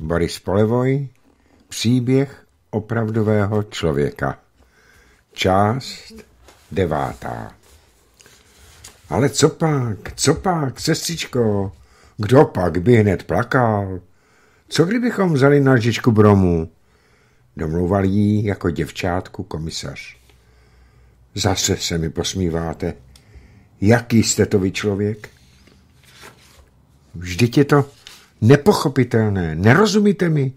Boris Polevoj Příběh opravdového člověka Část devátá Ale co pak, co pak, sestřičko, kdo pak by hned plakal? Co kdybychom vzali na žičku bromu? Domlouval jí jako děvčátku komisař. Zase se mi posmíváte. Jaký jste to vy člověk? Vždyť je to Nepochopitelné. Nerozumíte mi?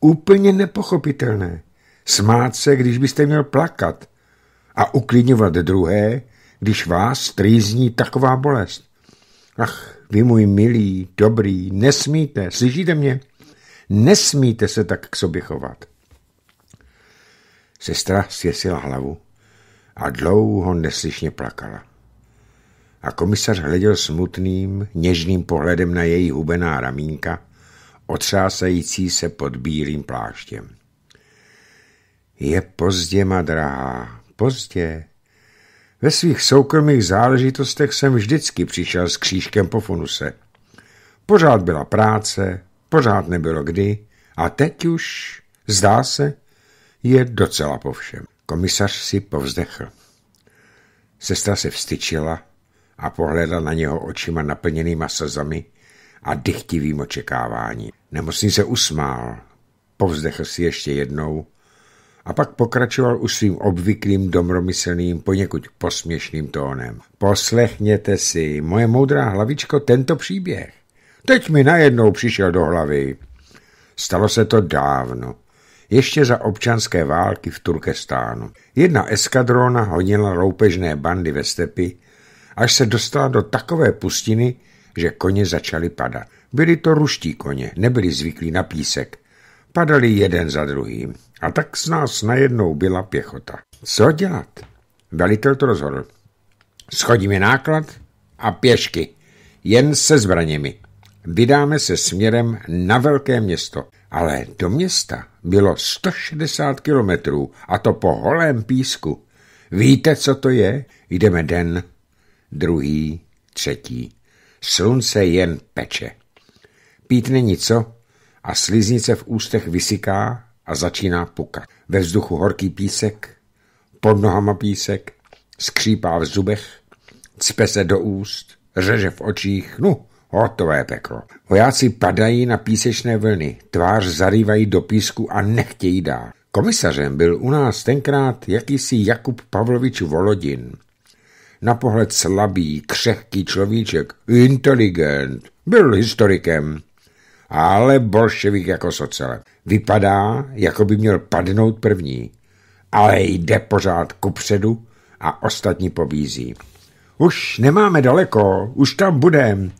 Úplně nepochopitelné. Smát se, když byste měl plakat. A uklidňovat druhé, když vás trýzní taková bolest. Ach, vy můj milý, dobrý, nesmíte, slyšíte mě? Nesmíte se tak k sobě chovat. Sestra svěsila hlavu a dlouho neslyšně plakala a komisař hleděl smutným, něžným pohledem na její hubená ramínka, otřásající se pod bílým pláštěm. Je pozdě, madrá, drahá, pozdě. Ve svých soukromých záležitostech jsem vždycky přišel s křížkem po funuse. Pořád byla práce, pořád nebylo kdy a teď už, zdá se, je docela po všem. Komisař si povzdechl. Sestra se vstyčila a pohledla na něho očima naplněnýma slzami a dychtivým očekávání. Nemocný se usmál, povzdechl si ještě jednou a pak pokračoval už svým obvyklým, domromyslným, poněkud posměšným tónem. Poslechněte si, moje moudrá hlavičko, tento příběh. Teď mi najednou přišel do hlavy. Stalo se to dávno, ještě za občanské války v Turkestánu. Jedna eskadrona honila roupežné bandy ve stepi až se dostala do takové pustiny, že koně začaly padat. Byli to ruští koně, nebyli zvyklí na písek. Padali jeden za druhým. A tak z nás najednou byla pěchota. Co dělat? Velitel to rozhodl. Schodíme náklad a pěšky. Jen se zbraněmi. Vydáme se směrem na velké město. Ale do města bylo 160 kilometrů a to po holém písku. Víte, co to je? Jdeme den, druhý, třetí. Slunce jen peče. Pít není co a sliznice v ústech vysiká a začíná pukat. Ve vzduchu horký písek, pod nohama písek, skřípá v zubech, cpe se do úst, řeže v očích, no, hotové peklo. Vojáci padají na písečné vlny, tvář zarývají do písku a nechtějí dál. Komisařem byl u nás tenkrát jakýsi Jakub Pavlovič Volodin na pohled slabý, křehký človíček, inteligent, byl historikem, ale bolševik jako socele. Vypadá, jako by měl padnout první, ale jde pořád kupředu a ostatní pobízí. Už nemáme daleko, už tam budem.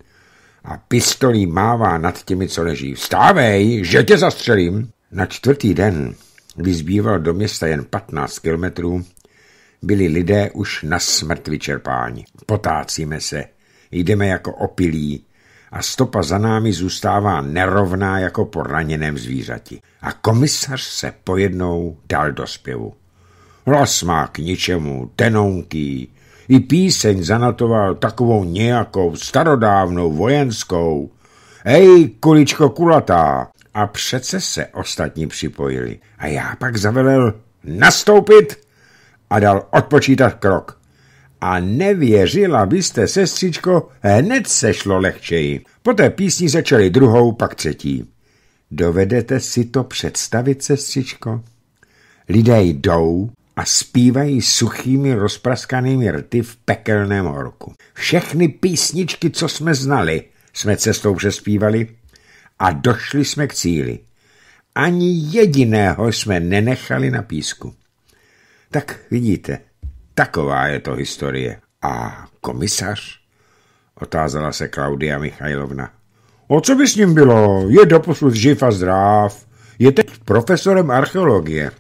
A pistolí mává nad těmi, co leží. Vstávej, že tě zastřelím. Na čtvrtý den, kdy zbýval do města jen 15 kilometrů, byli lidé už na smrt vyčerpáni. Potácíme se, jdeme jako opilí a stopa za námi zůstává nerovná jako po raněném zvířati. A komisař se pojednou dal do zpěvu. Hlas má k ničemu, tenonký, i píseň zanatoval takovou nějakou starodávnou vojenskou. Ej, kuličko kulatá! A přece se ostatní připojili. A já pak zavelel nastoupit a dal odpočítat krok. A nevěřila byste, sestřičko, hned se šlo lehčeji. Poté písni začali druhou, pak třetí. Dovedete si to představit, sestřičko? Lidé jdou a zpívají suchými rozpraskanými rty v pekelném horku. Všechny písničky, co jsme znali, jsme cestou přespívali a došli jsme k cíli. Ani jediného jsme nenechali na písku. Tak vidíte, taková je to historie. A komisař? Otázala se Klaudia Michajlovna. O co by s ním bylo? Je doposud živ a zdrav. Je teď profesorem archeologie.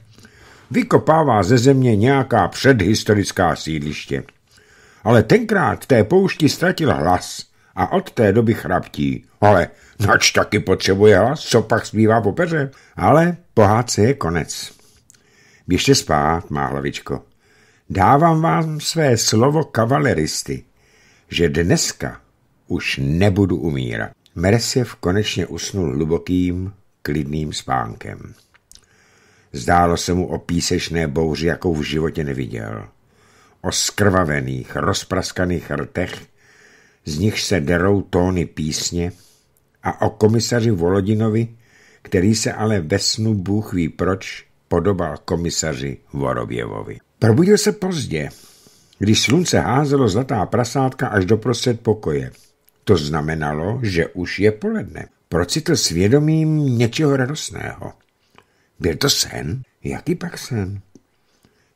Vykopává ze země nějaká předhistorická sídliště. Ale tenkrát v té poušti ztratil hlas a od té doby chraptí. Ale nač taky potřebuje hlas, co pak zbývá po peře? Ale pohádce je konec. Běžte spát, má hlavičko. Dávám vám své slovo kavaleristy, že dneska už nebudu umírat. Meresiev konečně usnul hlubokým, klidným spánkem. Zdálo se mu o písečné bouři, jakou v životě neviděl. O skrvavených, rozpraskaných rtech, z nich se derou tóny písně a o komisaři Volodinovi, který se ale ve snu Bůh ví proč podobal komisaři Voroběvovi. Probudil se pozdě, když slunce házelo zlatá prasátka až do prostřed pokoje. To znamenalo, že už je poledne. Procitl svědomím něčeho radostného. Byl to sen? Jaký pak sen?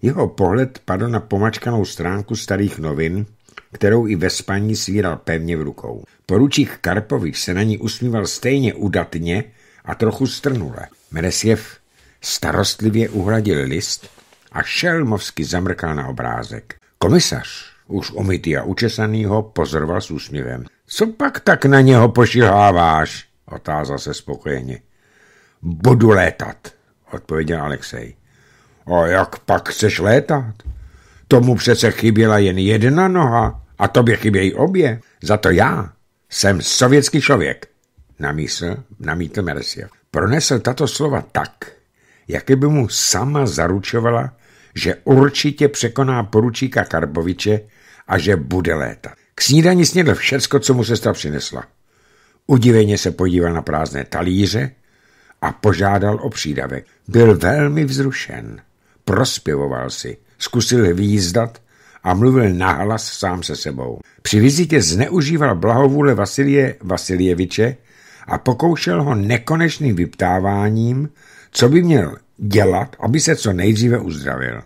Jeho pohled padl na pomačkanou stránku starých novin, kterou i ve spaní svíral pevně v rukou. Poručík Karpovič se na ní usmíval stejně udatně a trochu strnule. Meresjev starostlivě uhladil list a šelmovsky zamrkal na obrázek. Komisař, už umytý a učesaný, ho pozoroval s úsměvem. Co pak tak na něho pošilháváš? Otázal se spokojeně. Budu létat, odpověděl Alexej. A jak pak chceš létat? Tomu přece chyběla jen jedna noha a tobě chybějí obě. Za to já jsem sovětský člověk, namísl, namítl Meresiev. Pronesl tato slova tak, jaké by mu sama zaručovala, že určitě překoná poručíka Karboviče a že bude létat. K snídani snědl všecko, co mu sestra přinesla. Udiveně se podíval na prázdné talíře a požádal o přídavek. Byl velmi vzrušen. Prospěvoval si, zkusil výzdat a mluvil nahlas sám se sebou. Při vizitě zneužíval blahovůle Vasilie Vasiljeviče a pokoušel ho nekonečným vyptáváním co by měl dělat, aby se co nejdříve uzdravil.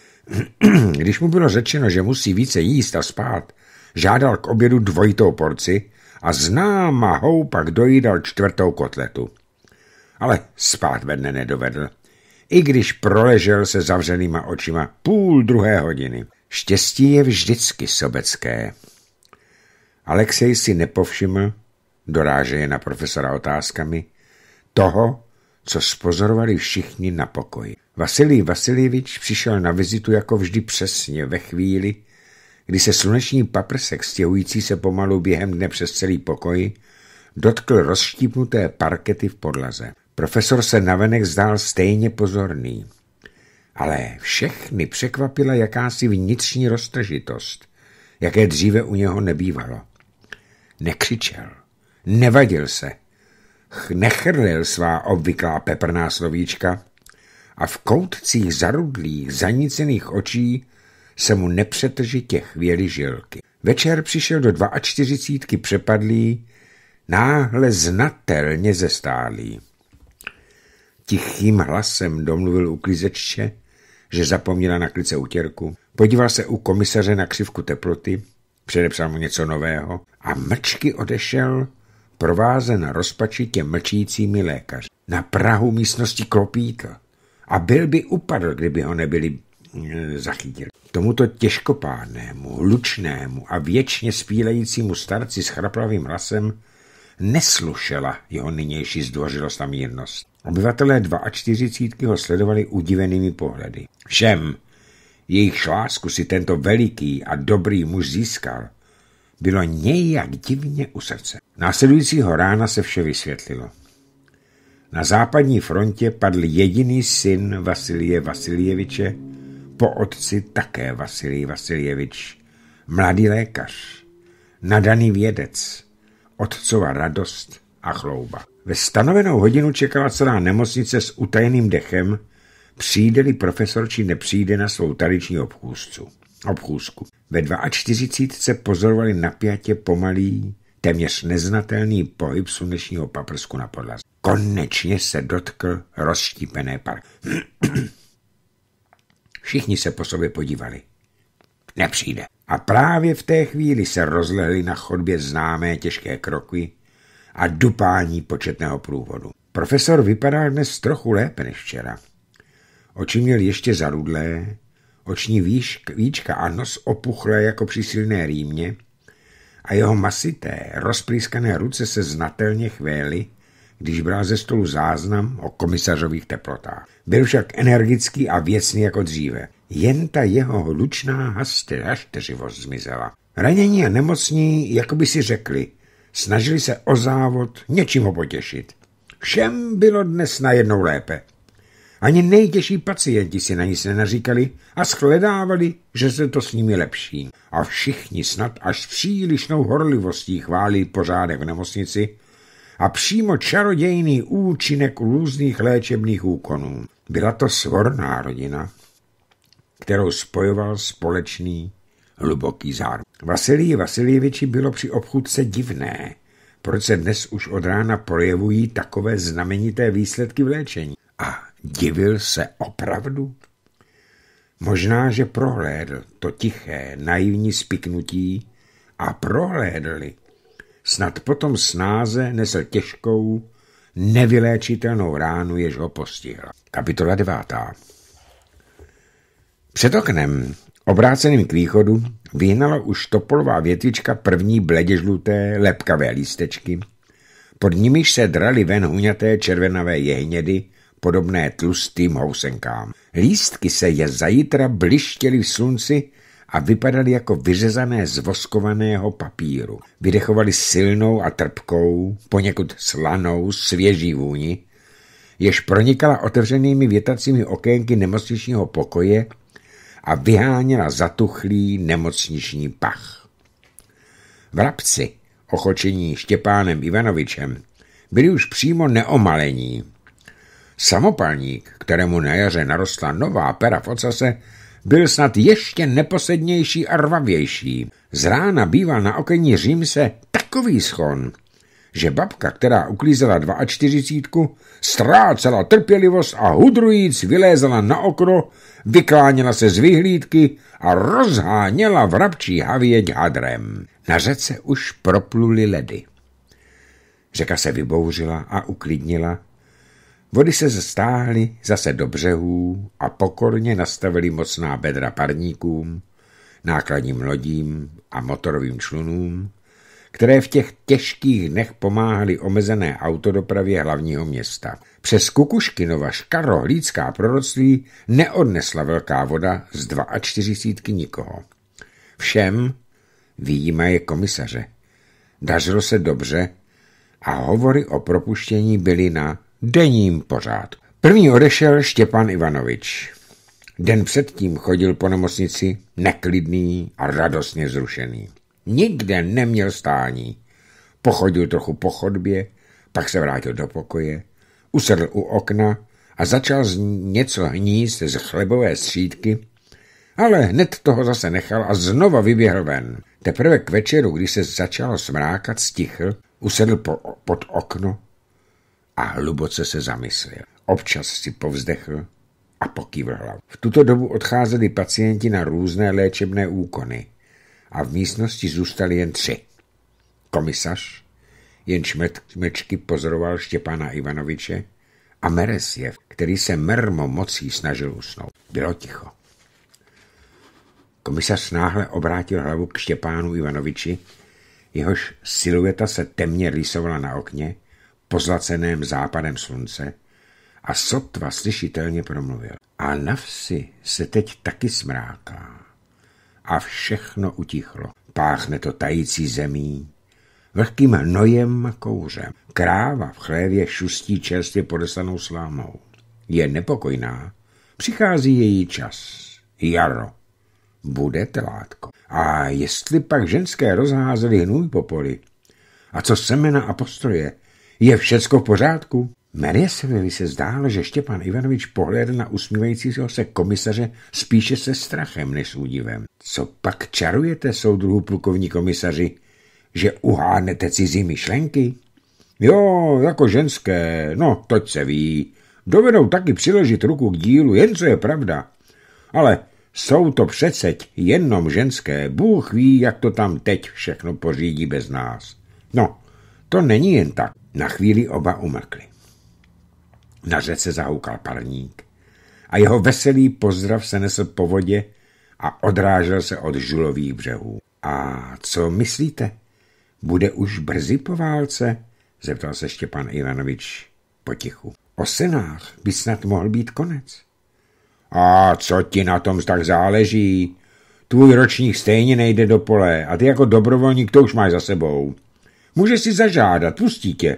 Když mu bylo řečeno, že musí více jíst a spát, žádal k obědu dvojitou porci a známa pak dojídal čtvrtou kotletu. Ale spát ve dne nedovedl, i když proležel se zavřenýma očima půl druhé hodiny. Štěstí je vždycky sobecké. Alexej si nepovšiml, doráže je na profesora otázkami, toho, co spozorovali všichni na pokoji. Vasilij Vasiljevič přišel na vizitu jako vždy přesně ve chvíli, kdy se sluneční paprsek stěhující se pomalu během dne přes celý pokoj dotkl rozštípnuté parkety v podlaze. Profesor se navenek zdál stejně pozorný. Ale všechny překvapila jakási vnitřní roztržitost, jaké dříve u něho nebývalo. Nekřičel, nevadil se, nechrlil svá obvyklá peprná slovíčka a v koutcích zarudlých, zanícených očí se mu nepřetržitě chvěli žilky. Večer přišel do 42 přepadlý, náhle znatelně zestálý. Tichým hlasem domluvil klizečče, že zapomněla na klice utěrku. Podíval se u komisaře na křivku teploty, předepsal mu něco nového a mlčky odešel provázen rozpačitě mlčícími lékaři. Na Prahu místnosti klopítl a byl by upadl, kdyby ho nebyli mm, zachytili. Tomuto těžkopádnému, lučnému a věčně spílejícímu starci s chraplavým hlasem neslušela jeho nynější zdvořilost a mírnost. Obyvatelé 42 ho sledovali udivenými pohledy. Všem, jejich lásku si tento veliký a dobrý muž získal, bylo nějak divně u srdce. Následujícího rána se vše vysvětlilo. Na západní frontě padl jediný syn Vasilie Vasiljeviče, po otci také Vasilij Vasiljevič, mladý lékař, nadaný vědec, otcova radost a chlouba. Ve stanovenou hodinu čekala celá nemocnice s utajeným dechem, přijde-li profesor či nepřijde na svou tradiční obchůzku. Ve 42 pozorovali napjatě pomalý, téměř neznatelný pohyb slunečního paprsku na podlaze. Konečně se dotkl rozštípené park. Všichni se po sobě podívali. Nepřijde. A právě v té chvíli se rozlehly na chodbě známé těžké kroky a dupání početného průvodu. Profesor vypadal dnes trochu lépe než včera. Oči měl ještě zarudlé, oční výšk, víčka a nos opuchlé jako při silné rýmě a jeho masité, rozprýskané ruce se znatelně chvěly, když bral ze stolu záznam o komisařových teplotách. Byl však energický a věcný jako dříve. Jen ta jeho hlučná hašteřivost zmizela. Ranění a nemocní, jako by si řekli, snažili se o závod, něčím ho potěšit. Všem bylo dnes najednou lépe. Ani nejtěžší pacienti si na nic nenaříkali a shledávali, že se to s nimi lepší. A všichni snad až přílišnou horlivostí chválí pořádek v nemocnici a přímo čarodějný účinek různých léčebných úkonů. Byla to svorná rodina, kterou spojoval společný hluboký zárom. Vasilii Vasiljeviči bylo při obchůdce divné, proč se dnes už od rána projevují takové znamenité výsledky v léčení. A Divil se opravdu? Možná, že prohlédl to tiché, naivní spiknutí a prohlédli. Snad potom snáze nesl těžkou, nevyléčitelnou ránu, jež ho postihla. Kapitola 9. Před oknem, obráceným k východu, vyhnala už topolová větvička první bledě žluté, lepkavé lístečky, pod nimiž se drali ven huňaté červenavé jehnědy, podobné tlustým housenkám. Lístky se je zajitra blištěly v slunci a vypadaly jako vyřezané z voskovaného papíru. Vydechovaly silnou a trpkou, poněkud slanou, svěží vůni, jež pronikala otevřenými větacími okénky nemocničního pokoje a vyháněla zatuchlý nemocniční pach. Vrabci, ochočení Štěpánem Ivanovičem, byli už přímo neomalení. Samopalník, kterému na jaře narostla nová pera v ocase, byl snad ještě neposednější a rvavější. Z rána býval na okenní římse takový schon, že babka, která uklízela 42, ztrácela trpělivost a hudrujíc vylézala na okno, vykláněla se z vyhlídky a rozháněla vrabčí havěť hadrem. Na řece už propluly ledy. Řeka se vybouřila a uklidnila Vody se stáhly zase do břehů a pokorně nastavili mocná bedra parníkům, nákladním lodím a motorovým člunům, které v těch těžkých dnech pomáhaly omezené autodopravě hlavního města. Přes Kukuškinova škarohlídská proroctví neodnesla velká voda z 42 nikoho. Všem výjima je komisaře. Dařilo se dobře a hovory o propuštění byly na denním pořádku. První odešel Štěpan Ivanovič. Den předtím chodil po nemocnici neklidný a radostně zrušený. Nikde neměl stání. Pochodil trochu po chodbě, pak se vrátil do pokoje, usedl u okna a začal něco hníst z chlebové střídky, ale hned toho zase nechal a znova vyběhl ven. Teprve k večeru, když se začal smrákat, stichl, usedl po, pod okno a hluboce se zamyslel. Občas si povzdechl a pokývl hlavu. V tuto dobu odcházeli pacienti na různé léčebné úkony a v místnosti zůstali jen tři. Komisař, jen mečky pozoroval Štěpana Ivanoviče, a Meresjev, který se mermo mocí snažil usnout. Bylo ticho. Komisař náhle obrátil hlavu k Štěpánu Ivanoviči, jehož silueta se temně rýsovala na okně pozlaceném západem slunce a sotva slyšitelně promluvil. A na vsi se teď taky smráká. A všechno utichlo. Páchne to tající zemí, vlhkým nojem a kouřem. Kráva v chlévě šustí čerstvě podesanou slámou. Je nepokojná, přichází její čas. Jaro. Bude telátko. A jestli pak ženské rozházely hnůj po poli, a co semena a postroje, je všecko v pořádku? Marie se zdálo, že Štěpán Ivanovič pohled na usmívajícího se komisaře spíše se strachem než s údivem. Co pak čarujete, soudruhu plukovní komisaři, že uhánete cizí myšlenky? Jo, jako ženské, no, toť se ví. Dovedou taky přiložit ruku k dílu, jen co je pravda. Ale jsou to přece jenom ženské, Bůh ví, jak to tam teď všechno pořídí bez nás. No, to není jen tak. Na chvíli oba umlkli. Na řece zahoukal parník a jeho veselý pozdrav se nesl po vodě a odrážel se od žulových břehů. A co myslíte? Bude už brzy po válce? Zeptal se Štěpan Ivanovič potichu. O senách by snad mohl být konec. A co ti na tom tak záleží? Tvůj ročník stejně nejde do pole a ty jako dobrovolník to už máš za sebou. Může si zažádat, pustí tě.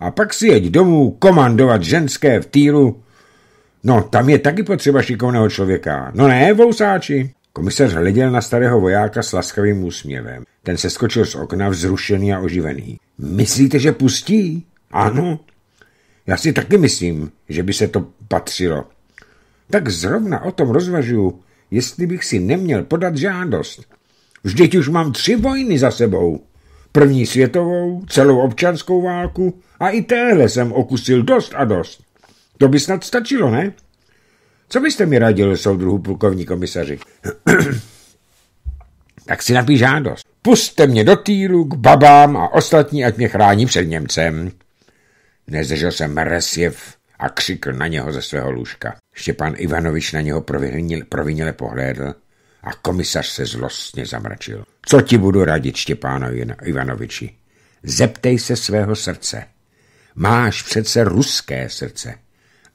A pak si jeď domů komandovat ženské v týru. No, tam je taky potřeba šikovného člověka. No ne, vousáči. Komisař hleděl na starého vojáka s laskavým úsměvem. Ten se skočil z okna vzrušený a oživený. Myslíte, že pustí? Ano. Já si taky myslím, že by se to patřilo. Tak zrovna o tom rozvažuju, jestli bych si neměl podat žádost. Vždyť už mám tři vojny za sebou. První světovou, celou občanskou válku a i téhle jsem okusil dost a dost. To by snad stačilo, ne? Co byste mi radil, soudruhu plukovní komisaři? tak si napíš žádost. Puste mě do týlu k babám a ostatní, ať mě chrání před Němcem. Nezdržel jsem resjev a křikl na něho ze svého lůžka. Štěpán Ivanovič na něho provinile pohlédl a komisař se zlostně zamračil. Co ti budu radit, Štěpáno Ivanoviči? Zeptej se svého srdce. Máš přece ruské srdce.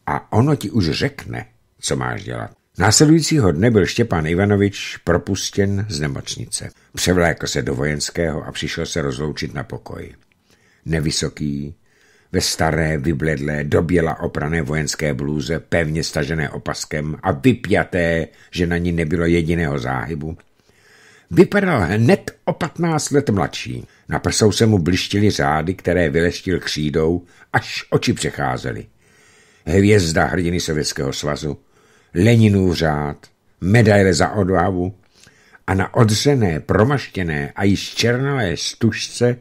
A ono ti už řekne, co máš dělat. Následujícího dne byl Štěpán Ivanovič propustěn z nemocnice. Převlékl se do vojenského a přišel se rozloučit na pokoji. Nevysoký, ve staré, vybledlé, doběla oprané vojenské blůze, pevně stažené opaskem a vypjaté, že na ní nebylo jediného záhybu, Vypadal hned o patnáct let mladší. Na prsou se mu blištily řády, které vyleštil křídou, až oči přecházely. Hvězda hrdiny Sovětského svazu, Leninův řád, medaile za odvahu a na odřené, promaštěné a již černalé stužce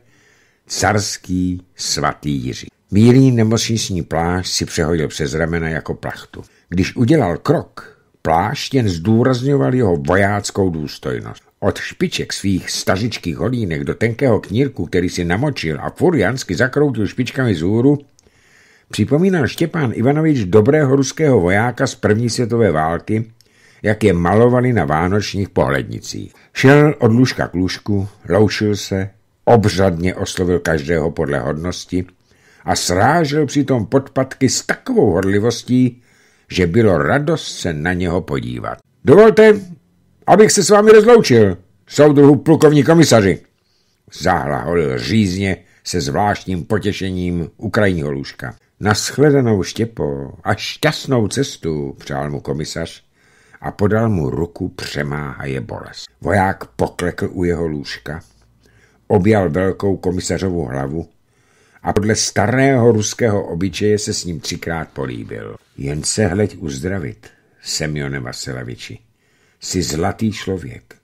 carský svatý Jiří. Bílý nemocniční plášť si přehodil přes ramena jako plachtu. Když udělal krok, plášť jen zdůrazňoval jeho vojáckou důstojnost. Od špiček svých stažičkých holínek do tenkého knírku, který si namočil a furiansky zakroutil špičkami z úru, připomínal Štěpán Ivanovič dobrého ruského vojáka z první světové války, jak je malovali na vánočních pohlednicích. Šel od lůžka k lůžku, loušil se, obřadně oslovil každého podle hodnosti a srážel přitom podpatky s takovou horlivostí, že bylo radost se na něho podívat. Dovolte, abych se s vámi rozloučil, soudruhu plukovní komisaři. Zahlahol řízně se zvláštním potěšením ukrajního lůžka. Naschledanou štěpo a šťastnou cestu přál mu komisař a podal mu ruku přemáhaje bolest. Voják poklekl u jeho lůžka, objal velkou komisařovu hlavu a podle starého ruského obyčeje se s ním třikrát políbil. Jen se hleď uzdravit, Semjone Vasileviči. Jsi zlatý člověk.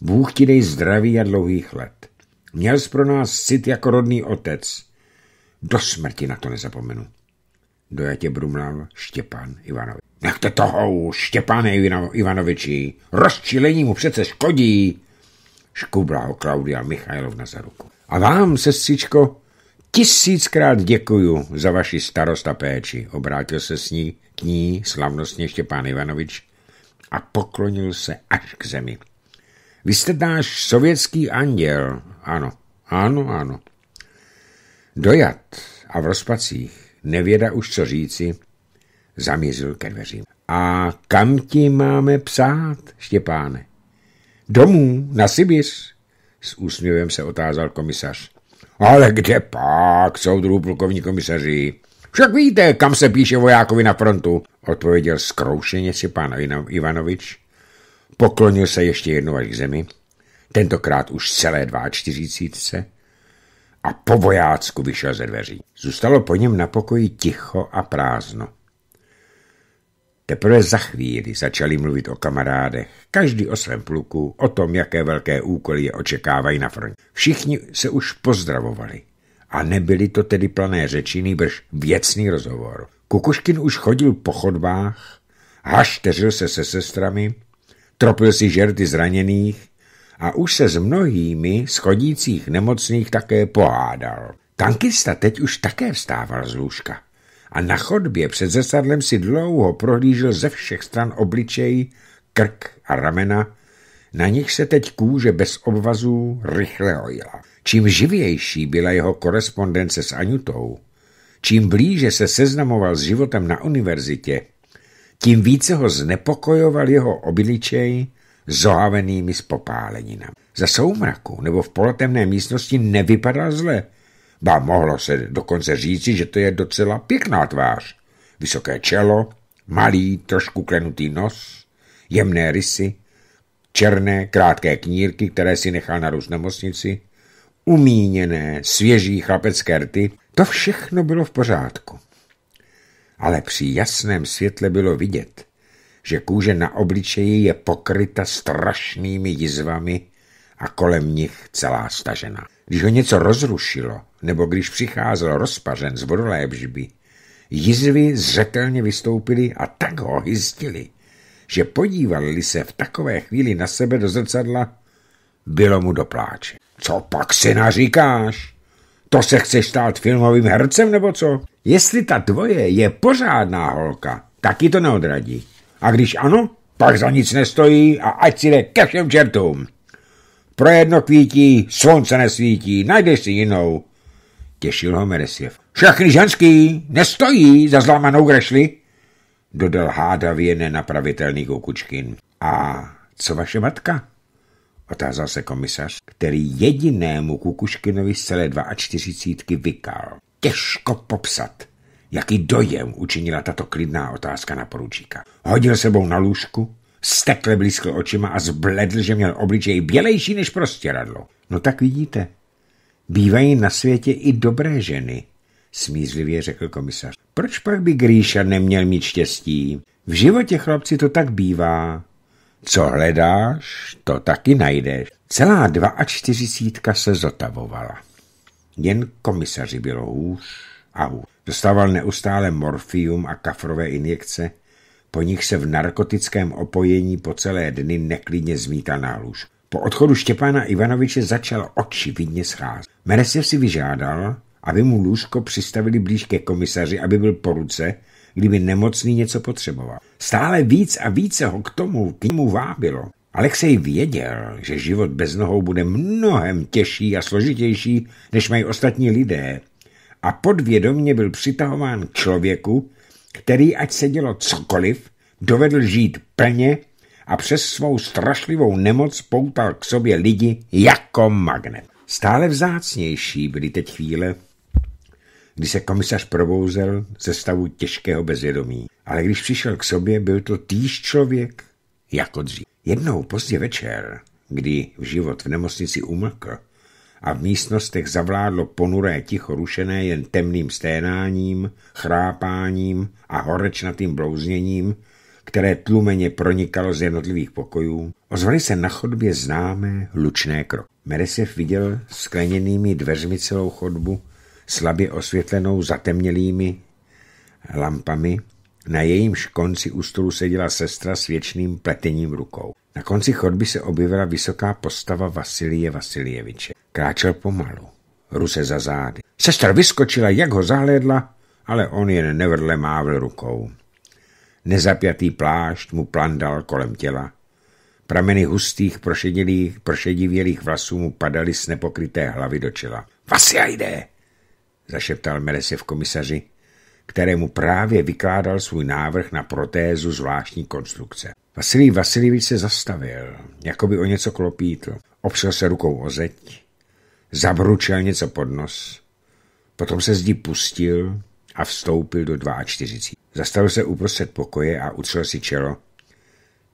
Bůh ti dej zdraví a dlouhých let. Měl jsi pro nás cit jako rodný otec. Do smrti na to nezapomenu. Dojatě brumlal Štěpán Ivanovič. Nechte toho Štěpáne Ivanoviči. Rozčilení mu přece škodí. Škubla ho Klaudia Michajlovna za ruku. A vám, sestřičko, tisíckrát děkuju za vaši starost a péči. Obrátil se s ní k ní slavnostně Štěpán Ivanovič a poklonil se až k zemi. Vy jste náš sovětský anděl. Ano, ano, ano. Dojat a v rozpacích, nevěda už co říci, zamířil ke dveřím. A kam ti máme psát, Štěpáne? Domů, na Sibis, s úsměvem se otázal komisař. Ale kde pak, soudruhu plukovní komisaři? Však víte, kam se píše vojákovi na frontu odpověděl zkroušeně si pán Ivanovič, poklonil se ještě jednou až k zemi, tentokrát už celé dva čtyřicítce, a po vojácku vyšel ze dveří. Zůstalo po něm na pokoji ticho a prázdno. Teprve za chvíli začali mluvit o kamarádech, každý o svém pluku, o tom, jaké velké úkoly je očekávají na frontě. Všichni se už pozdravovali. A nebyly to tedy plané řeči, nýbrž věcný rozhovor. Kukuškin už chodil po chodbách, hašteřil se se sestrami, tropil si žerty zraněných a už se s mnohými schodících nemocných také pohádal. Tankista teď už také vstával z lůžka a na chodbě před zesadlem si dlouho prohlížel ze všech stran obličej, krk a ramena, na nich se teď kůže bez obvazů rychle ojila. Čím živější byla jeho korespondence s Anutou, Čím blíže se seznamoval s životem na univerzitě, tím více ho znepokojoval jeho obličej zohavenými spopáleninami. Za soumraku nebo v polotemné místnosti nevypadal zle, ba mohlo se dokonce říci, že to je docela pěkná tvář. Vysoké čelo, malý, trošku klenutý nos, jemné rysy, černé, krátké knírky, které si nechal na růst nemocnici, umíněné, svěží chlapecké rty – to všechno bylo v pořádku. Ale při jasném světle bylo vidět, že kůže na obličeji je pokryta strašnými jizvami a kolem nich celá stažena. Když ho něco rozrušilo, nebo když přicházel rozpařen z vodolébžby, jizvy zřetelně vystoupily a tak ho hystily, že podívali se v takové chvíli na sebe do zrcadla, bylo mu do pláče. Co pak si naříkáš? To se chceš stát filmovým hercem nebo co? Jestli ta tvoje je pořádná holka, taky to neodradí. A když ano, pak za nic nestojí a ať si jde ke všem čertům. Pro jedno kvítí, slunce nesvítí, najdeš si jinou. Těšil ho Meresjev. Všechny ženský nestojí za zlámanou grešli, dodal hádavě nenapravitelný Kukučkin. A co vaše matka? otázal se komisař, který jedinému Kukuškinovi z celé 42 vykal. Těžko popsat, jaký dojem učinila tato klidná otázka na poručíka. Hodil sebou na lůžku, stekle blízkl očima a zbledl, že měl obličej bělejší než prostě radlo. No tak vidíte, bývají na světě i dobré ženy, smízlivě řekl komisař. Proč pak by Gríša neměl mít štěstí? V životě chlapci to tak bývá. Co hledáš, to taky najdeš. Celá dva a čtyřicítka se zotavovala. Jen komisaři bylo hůř a hůř. Dostával neustále morfium a kafrové injekce, po nich se v narkotickém opojení po celé dny neklidně zmítal náluž. Po odchodu Štěpána Ivanoviče začal očividně scházet. Meresev si vyžádal, aby mu lůžko přistavili blíž ke komisaři, aby byl po ruce kdyby nemocný něco potřeboval. Stále víc a více ho k tomu, k němu vábilo. Alexej věděl, že život bez nohou bude mnohem těžší a složitější, než mají ostatní lidé. A podvědomně byl přitahován k člověku, který, ať se dělo cokoliv, dovedl žít plně a přes svou strašlivou nemoc poutal k sobě lidi jako magnet. Stále vzácnější byly teď chvíle, kdy se komisař probouzel ze stavu těžkého bezvědomí. Ale když přišel k sobě, byl to týž člověk jako dřív. Jednou pozdě večer, kdy v život v nemocnici umlkl a v místnostech zavládlo ponuré ticho rušené jen temným sténáním, chrápáním a horečnatým blouzněním, které tlumeně pronikalo z jednotlivých pokojů, ozvaly se na chodbě známé lučné kroky. Meresev viděl skleněnými dveřmi celou chodbu slabě osvětlenou zatemnělými lampami, na jejím konci u stolu seděla sestra s věčným pletením rukou. Na konci chodby se objevila vysoká postava Vasilie Vasiljeviče. Kráčel pomalu, ruce za zády. Sestra vyskočila, jak ho zahlédla, ale on jen nevrle mávl rukou. Nezapjatý plášť mu plandal kolem těla. Prameny hustých, prošedivělých vlasů mu padaly z nepokryté hlavy do čela. Vasia jde! zašeptal Melesev komisaři, kterému právě vykládal svůj návrh na protézu zvláštní konstrukce. Vasilij Vasiljevič se zastavil, jako by o něco klopítl. Opřel se rukou o zeď, zabručel něco pod nos, potom se zdi pustil a vstoupil do 42. Zastavil se uprostřed pokoje a utřel si čelo,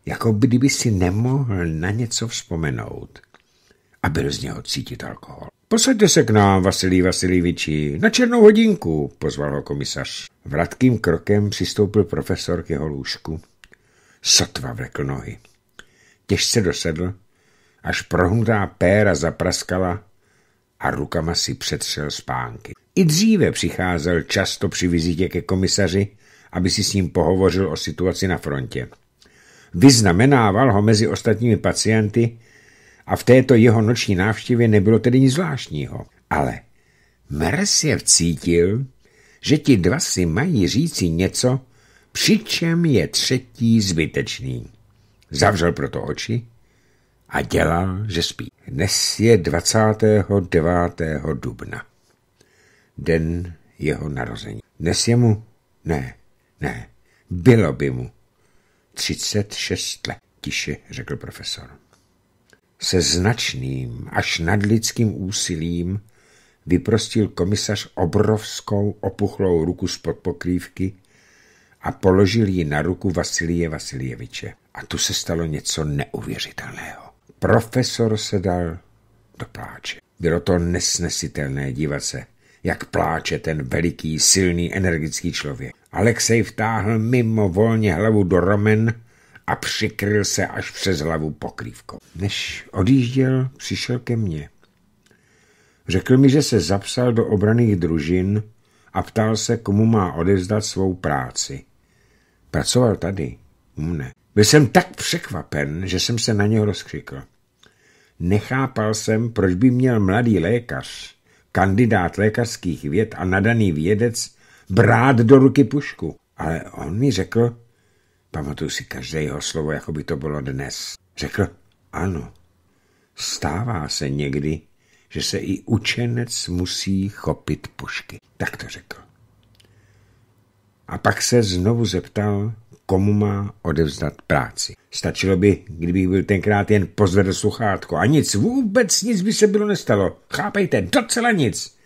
jako by kdyby si nemohl na něco vzpomenout a byl z něho cítit alkohol. Posaďte se k nám, Vasilí Vasilíviči, na černou hodinku, pozval ho komisař. Vratkým krokem přistoupil profesor k jeho lůžku. Sotva vlekl nohy. Těžce dosedl, až prohnutá péra zapraskala a rukama si přetřel spánky. I dříve přicházel často při vizitě ke komisaři, aby si s ním pohovořil o situaci na frontě. Vyznamenával ho mezi ostatními pacienty, a v této jeho noční návštěvě nebylo tedy nic zvláštního. Ale Mercier cítil, že ti dva si mají říci něco, přičem je třetí zbytečný. Zavřel proto oči a dělal, že spí. Dnes je 29. dubna. Den jeho narození. Dnes je mu... Ne, ne, bylo by mu 36 let, tiše řekl profesor se značným až nadlidským úsilím vyprostil komisař obrovskou opuchlou ruku spod pokrývky a položil ji na ruku Vasilie Vasiljeviče. A tu se stalo něco neuvěřitelného. Profesor se dal do pláče. Bylo to nesnesitelné dívat se, jak pláče ten veliký, silný, energický člověk. Alexej vtáhl mimo volně hlavu do romen a přikryl se až přes hlavu pokrývkou. Než odjížděl, přišel ke mně. Řekl mi, že se zapsal do obraných družin a ptal se, komu má odevzdat svou práci. Pracoval tady, mne. Byl jsem tak překvapen, že jsem se na něho rozkřikl. Nechápal jsem, proč by měl mladý lékař, kandidát lékařských věd a nadaný vědec brát do ruky pušku. Ale on mi řekl, Pamatuju si každé jeho slovo, jako by to bylo dnes. Řekl, ano, stává se někdy, že se i učenec musí chopit pušky. Tak to řekl. A pak se znovu zeptal, komu má odevzdat práci. Stačilo by, kdybych byl tenkrát jen pozvedl sluchátko a nic, vůbec nic by se bylo nestalo. Chápejte, docela nic.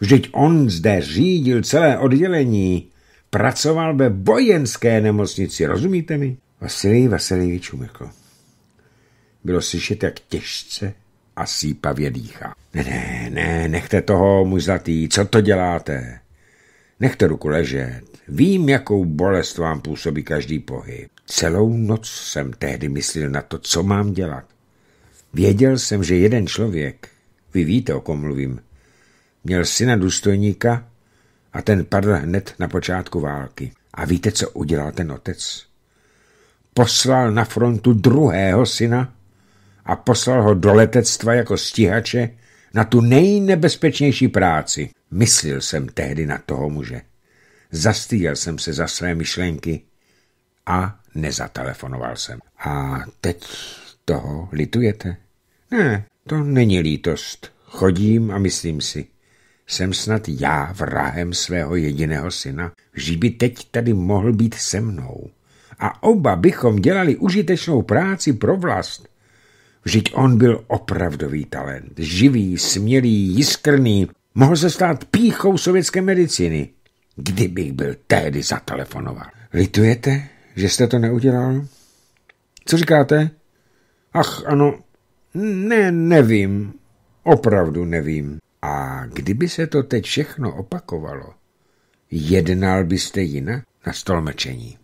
Vždyť on zde řídil celé oddělení pracoval ve vojenské nemocnici, rozumíte mi? Vasilij Vasilijevič umykl. Bylo slyšet, jak těžce a sípavě dýchá. Ne, ne, ne, nechte toho, můj zlatý, co to děláte? Nechte ruku ležet. Vím, jakou bolest vám působí každý pohyb. Celou noc jsem tehdy myslel na to, co mám dělat. Věděl jsem, že jeden člověk, vy víte, o kom mluvím, měl syna důstojníka a ten padl hned na počátku války. A víte, co udělal ten otec? Poslal na frontu druhého syna a poslal ho do letectva jako stíhače na tu nejnebezpečnější práci. Myslil jsem tehdy na toho muže. Zastýl jsem se za své myšlenky a nezatelefonoval jsem. A teď toho litujete? Ne, to není lítost. Chodím a myslím si. Jsem snad já vrahem svého jediného syna? že by teď tady mohl být se mnou. A oba bychom dělali užitečnou práci pro vlast. Vždyť on byl opravdový talent, živý, smělý, jiskrný, mohl se stát píchou sovětské medicíny. Kdybych byl tehdy zatelefonoval. Litujete, že jste to neudělal? Co říkáte? Ach, ano, ne, nevím, opravdu nevím. A kdyby se to teď všechno opakovalo, jednal byste na stol mlčení.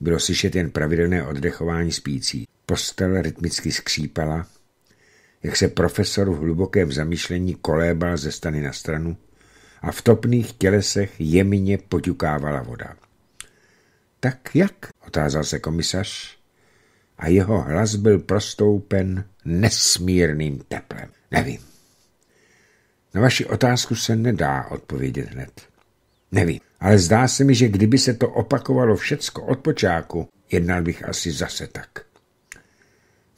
Bylo slyšet jen pravidelné oddechování spící. Postel rytmicky skřípala, jak se profesor v hlubokém zamýšlení kolébal ze stany na stranu a v topných tělesech jemně poťukávala voda. Tak jak? otázal se komisař a jeho hlas byl prostoupen nesmírným teplem. Nevím. Na vaši otázku se nedá odpovědět hned. Nevím, ale zdá se mi, že kdyby se to opakovalo všecko od počáku, jednal bych asi zase tak.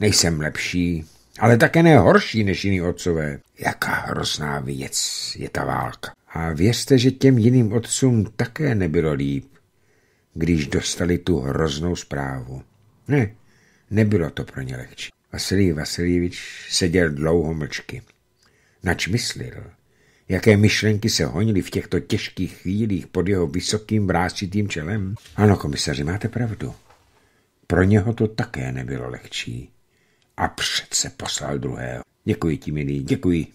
Nejsem lepší, ale také ne horší než jiný otcové. Jaká hrozná věc je ta válka. A věřte, že těm jiným otcům také nebylo líp, když dostali tu hroznou zprávu. Ne, nebylo to pro ně lehčí. Vasilij Vasilijevič seděl dlouho mlčky nač myslil, jaké myšlenky se honily v těchto těžkých chvílích pod jeho vysokým vrásitým čelem. Ano, komisaři, máte pravdu. Pro něho to také nebylo lehčí. A přece poslal druhého. Děkuji ti, milý, děkuji.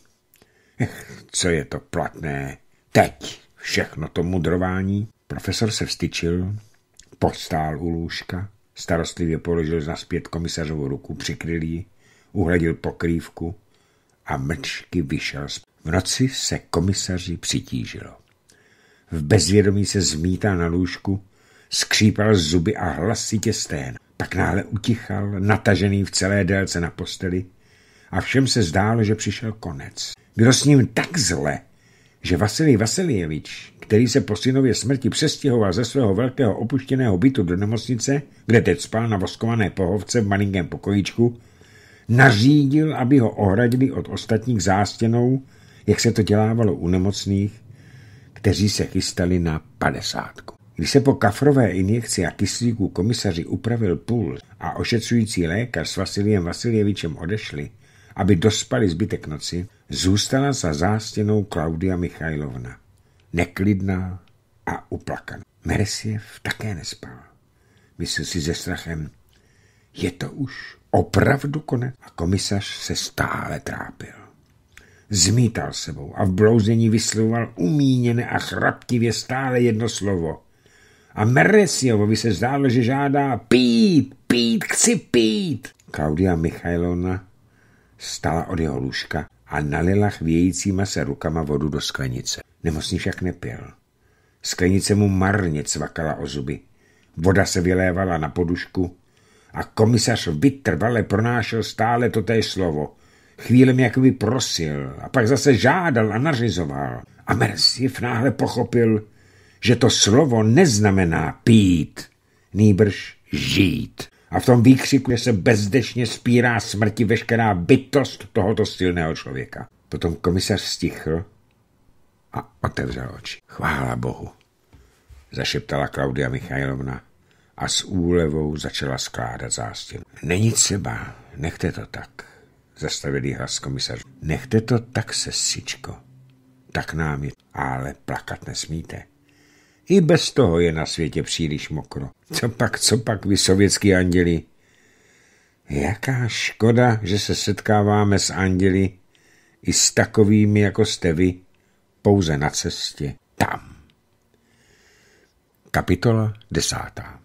Ech, co je to platné? Teď všechno to mudrování. Profesor se vstyčil, postál u lůžka, starostlivě položil zaspět komisařovou ruku, přikryl ji, uhladil pokrývku, a mlčky vyšel. V noci se komisaři přitížilo. V bezvědomí se zmítal na lůžku, skřípal zuby a hlasitě stén. Pak náhle utichal, natažený v celé délce na posteli a všem se zdálo, že přišel konec. Bylo s ním tak zle, že Vasilij Vasiljevič, který se po synově smrti přestěhoval ze svého velkého opuštěného bytu do nemocnice, kde teď spal na voskované pohovce v malinkém pokojičku, nařídil, aby ho ohradili od ostatních zástěnou, jak se to dělávalo u nemocných, kteří se chystali na padesátku. Když se po kafrové injekci a kyslíku komisaři upravil půl a ošetřující lékař s Vasilijem Vasiljevičem odešli, aby dospali zbytek noci, zůstala za zástěnou Klaudia Michajlovna. Neklidná a uplakaná. Meresiev také nespal. Myslel si se strachem, je to už Opravdu konec? A komisař se stále trápil. Zmítal sebou a v blouzení vyslovoval umíněné a chraptivě stále jedno slovo. A Meresiovovi se zdálo, že žádá pít, pít, chci pít. Klaudia Michailovna stala od jeho lůžka a nalila chvějícíma se rukama vodu do sklenice. Nemocný však nepil. Sklenice mu marně cvakala o zuby. Voda se vylévala na podušku a komisař vytrvale pronášel stále té slovo. Chvílem jakoby prosil a pak zase žádal a nařizoval. A Mersiv náhle pochopil, že to slovo neznamená pít, nýbrž žít. A v tom výkřiku, že se bezdešně spírá smrti veškerá bytost tohoto silného člověka. Potom komisař stichl a otevřel oči. Chvála Bohu, zašeptala Klaudia Michajlovna a s úlevou začala skládat zástěnu. Není třeba, nechte to tak, zastavili hlas komisař. Nechte to tak, sestřičko, tak nám je, ale plakat nesmíte. I bez toho je na světě příliš mokro. Co pak, co pak vy sovětský anděli? Jaká škoda, že se setkáváme s anděli i s takovými, jako jste vy, pouze na cestě tam. Kapitola desátá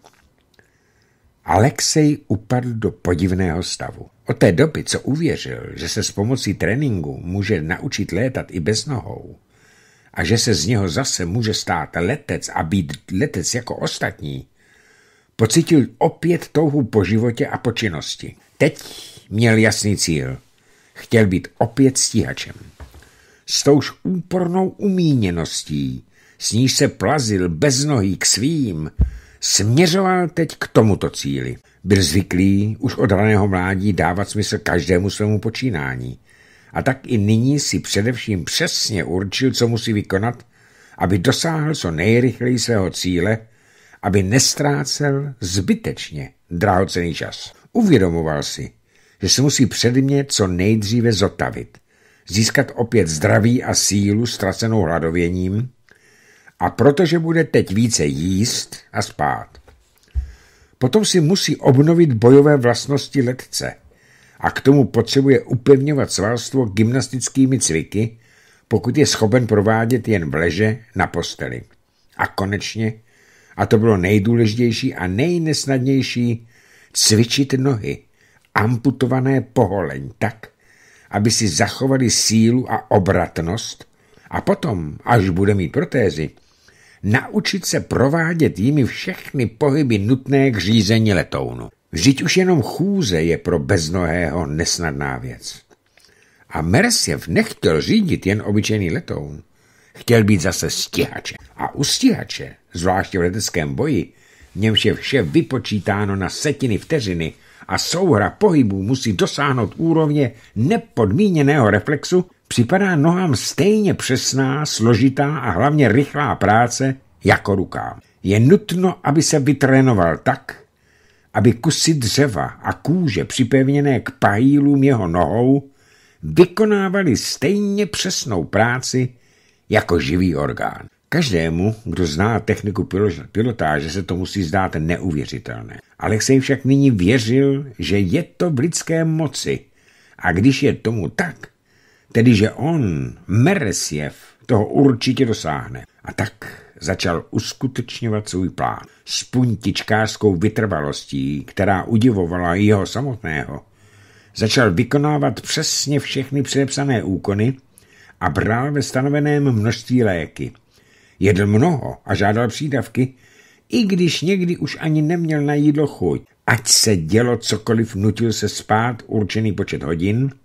Alexej upadl do podivného stavu. Od té doby, co uvěřil, že se s pomocí tréninku může naučit létat i bez nohou a že se z něho zase může stát letec a být letec jako ostatní, pocitil opět touhu po životě a po činnosti. Teď měl jasný cíl. Chtěl být opět stíhačem. S touž úpornou umíněností, s níž se plazil bez nohy k svým, směřoval teď k tomuto cíli. Byl zvyklý už od raného mládí dávat smysl každému svému počínání. A tak i nyní si především přesně určil, co musí vykonat, aby dosáhl co nejrychleji svého cíle, aby nestrácel zbytečně drahocený čas. Uvědomoval si, že se musí předmě co nejdříve zotavit, získat opět zdraví a sílu ztracenou hladověním, a protože bude teď více jíst a spát. Potom si musí obnovit bojové vlastnosti letce a k tomu potřebuje upevňovat svalstvo gymnastickými cviky, pokud je schopen provádět jen v leže na posteli. A konečně, a to bylo nejdůležitější a nejnesnadnější, cvičit nohy, amputované poholeň tak, aby si zachovali sílu a obratnost a potom, až bude mít protézy, naučit se provádět jimi všechny pohyby nutné k řízení letounu. Vždyť už jenom chůze je pro beznohého nesnadná věc. A Mersjev nechtěl řídit jen obyčejný letoun. Chtěl být zase stíhače. A u stíhače, zvláště v leteckém boji, v němž je vše vypočítáno na setiny vteřiny a souhra pohybů musí dosáhnout úrovně nepodmíněného reflexu, připadá nohám stejně přesná, složitá a hlavně rychlá práce jako rukám. Je nutno, aby se vytrénoval tak, aby kusy dřeva a kůže připevněné k pahýlům jeho nohou vykonávali stejně přesnou práci jako živý orgán. Každému, kdo zná techniku pilotáže, se to musí zdát neuvěřitelné. Alexej však nyní věřil, že je to v lidské moci a když je tomu tak, tedy že on, Meresjev, toho určitě dosáhne. A tak začal uskutečňovat svůj plán s puntičkářskou vytrvalostí, která udivovala jeho samotného. Začal vykonávat přesně všechny předepsané úkony a bral ve stanoveném množství léky. Jedl mnoho a žádal přídavky, i když někdy už ani neměl na jídlo chuť. Ať se dělo cokoliv, nutil se spát určený počet hodin –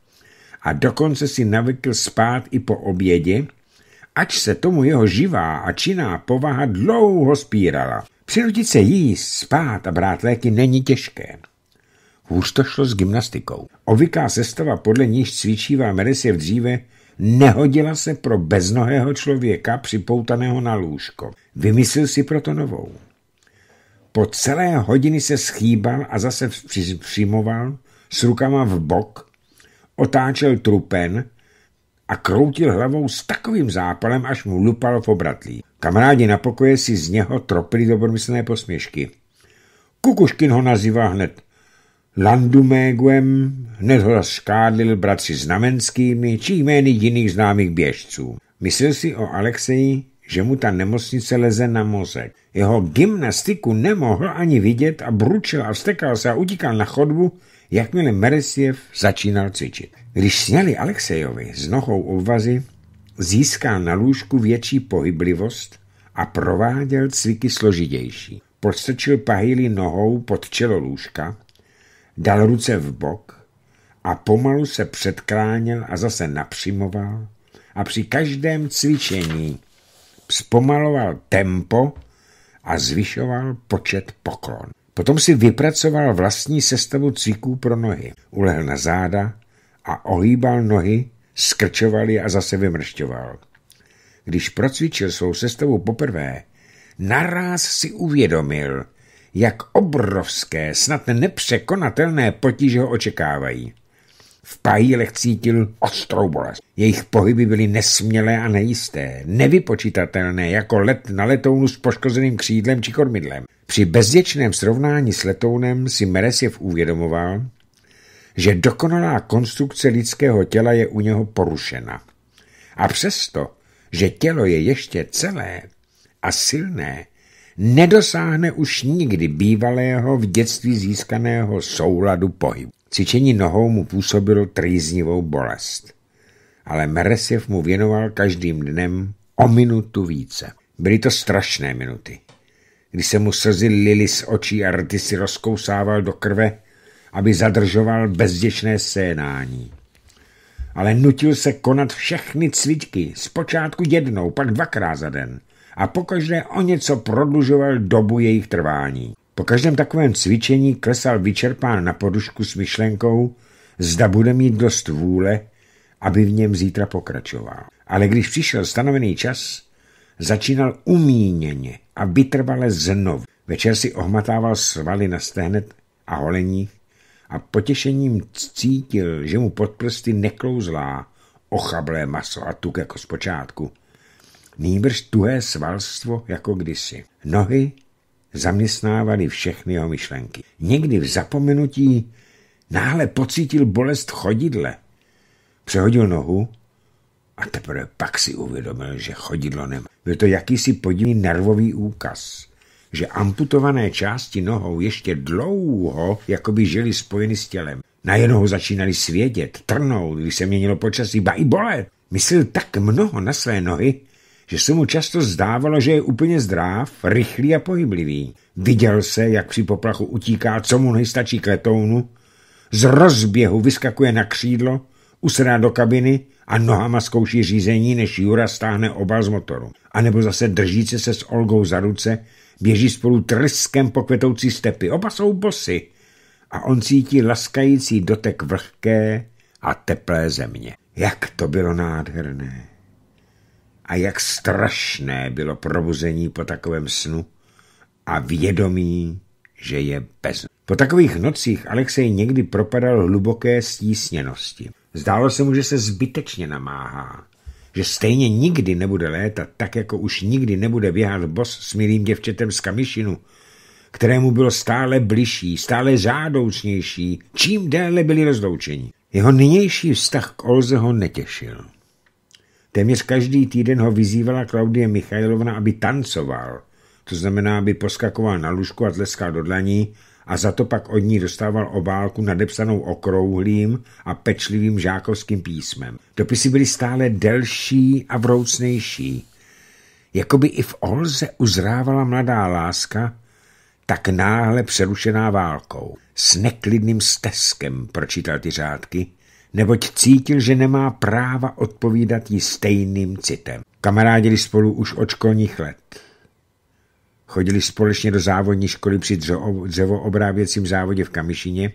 a dokonce si navykl spát i po obědě, ač se tomu jeho živá a činná povaha dlouho spírala. Přinutit se jíst, spát a brát léky není těžké. Hůř to šlo s gymnastikou. Ovyká sestava, podle níž cvičívá Meresiev dříve, nehodila se pro beznohého člověka připoutaného na lůžko. Vymyslil si proto novou. Po celé hodiny se schýbal a zase přimoval s rukama v bok otáčel trupen a kroutil hlavou s takovým zápalem, až mu lupal v obratlí. Kamarádi na pokoje si z něho tropili dobromyslné posměšky. Kukuškin ho nazývá hned Landuméguem, hned ho zaškádlil bratři Znamenskými či jmény jiných známých běžců. Myslel si o Alexeji, že mu ta nemocnice leze na mozek. Jeho gymnastiku nemohl ani vidět a bručil a vstekal se a utíkal na chodbu, jakmile Meresiev začínal cvičit. Když sněli Alexejovi s nohou obvazy, získal na lůžku větší pohyblivost a prováděl cviky složitější. Podstrčil pahýly nohou pod čelo lůžka, dal ruce v bok a pomalu se předkláněl a zase napřimoval a při každém cvičení zpomaloval tempo a zvyšoval počet poklon. Potom si vypracoval vlastní sestavu cviků pro nohy. Ulehl na záda a ohýbal nohy, skrčoval je a zase vymršťoval. Když procvičil svou sestavu poprvé, naráz si uvědomil, jak obrovské, snad nepřekonatelné potíže ho očekávají. V pájilech cítil ostrou bolest. Jejich pohyby byly nesmělé a nejisté, nevypočitatelné jako let na letounu s poškozeným křídlem či kormidlem. Při bezděčném srovnání s letounem si Meresjev uvědomoval, že dokonalá konstrukce lidského těla je u něho porušena. A přesto, že tělo je ještě celé a silné, nedosáhne už nikdy bývalého v dětství získaného souladu pohybu. Cvičení nohou mu působilo trýznivou bolest. Ale Meresjev mu věnoval každým dnem o minutu více. Byly to strašné minuty. Když se mu slzy lily z očí a rty si rozkousával do krve, aby zadržoval bezděčné sénání. Ale nutil se konat všechny cvičky, zpočátku jednou, pak dvakrát za den a pokaždé o něco prodlužoval dobu jejich trvání. Po každém takovém cvičení klesal vyčerpán na podušku s myšlenkou, zda bude mít dost vůle, aby v něm zítra pokračoval. Ale když přišel stanovený čas, začínal umíněně a vytrvale znovu. Večer si ohmatával svaly na stehnet a holení a potěšením cítil, že mu pod prsty neklouzlá ochablé maso a tuk jako zpočátku. Nýbrž tuhé svalstvo jako kdysi. Nohy zaměstnávali všechny jeho myšlenky. Někdy v zapomenutí náhle pocítil bolest chodidle. Přehodil nohu a teprve pak si uvědomil, že chodidlo nemá. Byl to jakýsi podivný nervový úkaz, že amputované části nohou ještě dlouho jakoby žili spojeny s tělem. Na jednoho začínali svědět, trnout, když se měnilo počasí, ba i bolet. Myslel tak mnoho na své nohy, že se mu často zdávalo, že je úplně zdráv, rychlý a pohyblivý. Viděl se, jak při poplachu utíká, co mu nejstačí k letounu, z rozběhu vyskakuje na křídlo, usedá do kabiny a nohama zkouší řízení, než Jura stáhne obal z motoru. A nebo zase držíce se s Olgou za ruce, běží spolu trskem po kvetoucí stepy. Oba jsou bosy a on cítí laskající dotek vlhké a teplé země. Jak to bylo nádherné! a jak strašné bylo probuzení po takovém snu a vědomí, že je bez. Po takových nocích Alexej někdy propadal hluboké stísněnosti. Zdálo se mu, že se zbytečně namáhá, že stejně nikdy nebude létat, tak jako už nikdy nebude běhat bos s milým děvčetem z Kamišinu, kterému bylo stále bližší, stále žádoucnější, čím déle byli rozloučeni. Jeho nynější vztah k Olze ho netěšil. Téměř každý týden ho vyzývala Klaudie Michajlovna, aby tancoval, to znamená, aby poskakoval na lůžku a tleskal do dlaní a za to pak od ní dostával obálku nadepsanou okrouhlým a pečlivým žákovským písmem. Dopisy byly stále delší a vroucnější. Jakoby i v Olze uzrávala mladá láska, tak náhle přerušená válkou. S neklidným steskem pročítal ty řádky – neboť cítil, že nemá práva odpovídat jí stejným citem. Kamarádili spolu už od školních let. Chodili společně do závodní školy při dřevoobrávěcím závodě v Kamišině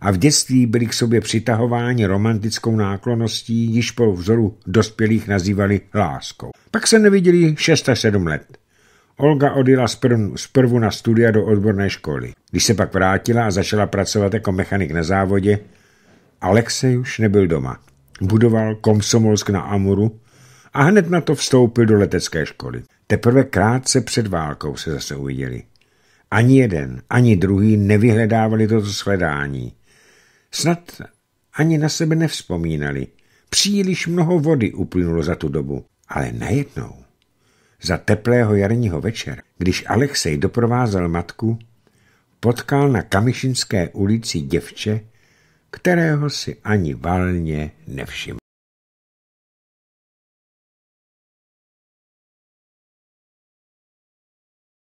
a v dětství byli k sobě přitahováni romantickou náklonností, již po vzoru dospělých nazývali láskou. Pak se neviděli 6 až 7 let. Olga odjela zprvu na studia do odborné školy. Když se pak vrátila a začala pracovat jako mechanik na závodě, Alexej už nebyl doma. Budoval Komsomolsk na Amuru a hned na to vstoupil do letecké školy. Teprve krátce před válkou se zase uviděli. Ani jeden, ani druhý nevyhledávali toto shledání. Snad ani na sebe nevzpomínali. Příliš mnoho vody uplynulo za tu dobu, ale najednou. Za teplého jarního večera, když Alexej doprovázel matku, potkal na Kamišinské ulici děvče, kterého si ani valně nevšiml.